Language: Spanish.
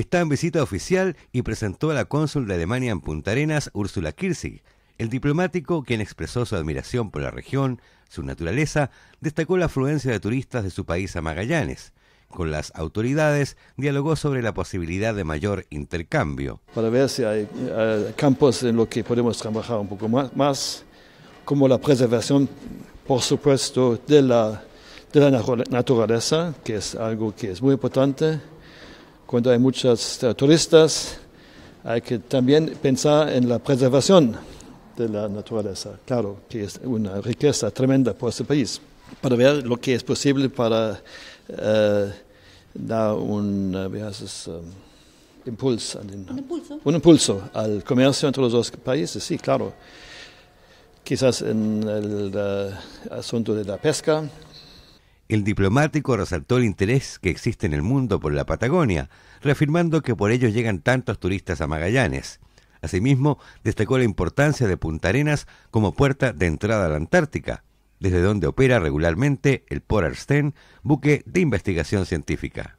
está en visita oficial y presentó a la cónsul de Alemania en Punta Arenas, Úrsula Kirsig. El diplomático, quien expresó su admiración por la región, su naturaleza, destacó la afluencia de turistas de su país a Magallanes. Con las autoridades dialogó sobre la posibilidad de mayor intercambio. Para ver si hay eh, campos en los que podemos trabajar un poco más, más como la preservación, por supuesto, de la, de la naturaleza, que es algo que es muy importante cuando hay muchos eh, turistas, hay que también pensar en la preservación de la naturaleza. Claro que es una riqueza tremenda para este país. Para ver lo que es posible para eh, dar un, eh, um, un impulso al comercio entre los dos países, sí, claro. Quizás en el asunto de la pesca, el diplomático resaltó el interés que existe en el mundo por la Patagonia, reafirmando que por ello llegan tantos turistas a Magallanes. Asimismo, destacó la importancia de Punta Arenas como puerta de entrada a la Antártica, desde donde opera regularmente el Polarstern, buque de investigación científica.